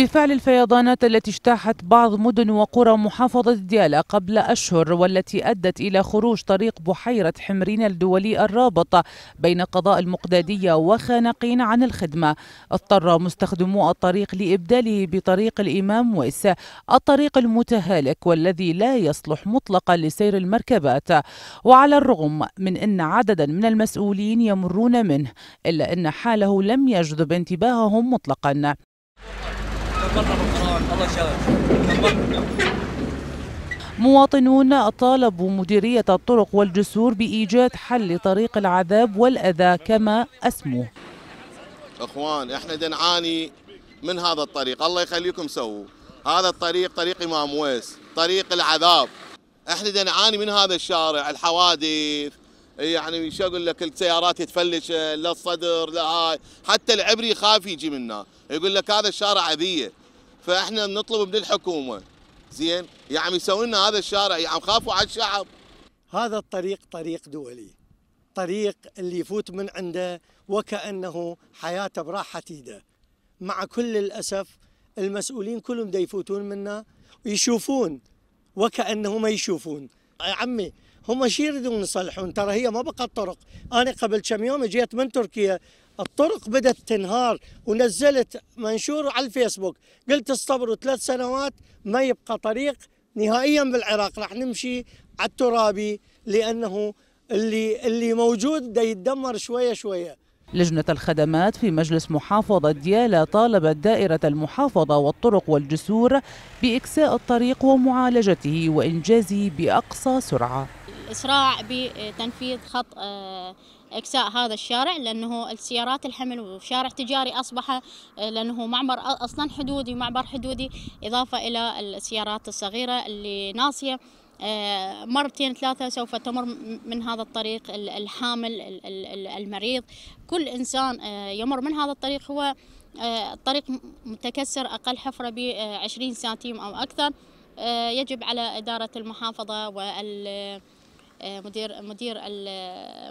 بفعل الفيضانات التي اجتاحت بعض مدن وقرى محافظة ديالى قبل أشهر والتي أدت إلى خروج طريق بحيرة حمرين الدولي الرابط بين قضاء المقدادية وخانقين عن الخدمة اضطر مستخدمو الطريق لإبداله بطريق الإمام ويس الطريق المتهالك والذي لا يصلح مطلقا لسير المركبات وعلى الرغم من أن عددا من المسؤولين يمرون منه إلا أن حاله لم يجذب انتباههم مطلقا مواطنون طالبوا مديرية الطرق والجسور بإيجاد حل لطريق العذاب والأذى كما أسموه أخوان إحنا دنعاني من هذا الطريق الله يخليكم سووا هذا الطريق طريق إمام ويس طريق العذاب إحنا دنعاني من هذا الشارع الحوادث يعني شو اقول لك السيارات تفلش لا الصدر لا هاي حتى العبري خاف يجي منه يقول لك هذا الشارع اذيه فاحنا بنطلب من الحكومه زين يا عم يعني يسوي لنا هذا الشارع يا يعني عم خافوا على الشعب هذا الطريق طريق دولي طريق اللي يفوت من عنده وكانه حياته براحه ايده مع كل الاسف المسؤولين كلهم دا يفوتون منا ويشوفون وكانه ما يشوفون يا عمي هم شو يريدون يصلحون ترى هي ما بقى الطرق انا قبل كم يوم جيت من تركيا الطرق بدأت تنهار ونزلت منشور على الفيسبوك قلت اصطبروا ثلاث سنوات ما يبقى طريق نهائيا بالعراق راح نمشي على الترابي لأنه اللي اللي موجود ده يتدمر شوية شوية لجنة الخدمات في مجلس محافظة ديالى طالبت دائرة المحافظة والطرق والجسور بإكساء الطريق ومعالجته وإنجازه بأقصى سرعة الإسراع بتنفيذ خط آه، إكساء هذا الشارع لأنه السيارات الحمل وشارع تجاري أصبح آه، لأنه معبر أصلا حدودي معبر حدودي إضافة إلى السيارات الصغيرة اللي ناصية آه، مرتين ثلاثة سوف تمر من هذا الطريق الحامل المريض كل إنسان يمر من هذا الطريق هو الطريق متكسر أقل حفرة بعشرين سنتيم أو أكثر يجب على إدارة المحافظة وال مدير مدير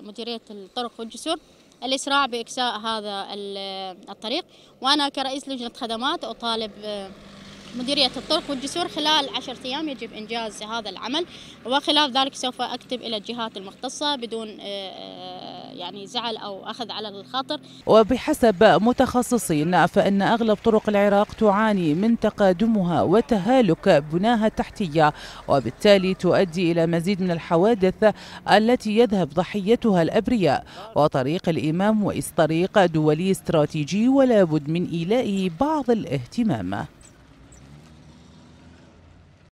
مديريه الطرق والجسور الاسراع باكساء هذا الطريق وانا كرئيس لجنه خدمات اطالب آه، مديرية الطرق والجسور خلال عشرة أيام يجب إنجاز هذا العمل وخلال ذلك سوف أكتب إلى الجهات المختصة بدون آه، آه، يعني زعل أو أخذ على الخاطر وبحسب متخصصين فإن أغلب طرق العراق تعاني من تقادمها وتهالك بناها التحتية وبالتالي تؤدي إلى مزيد من الحوادث التي يذهب ضحيتها الأبرياء وطريق الإمام وإس طريق دولي استراتيجي ولا بد من إيلائه بعض الاهتمام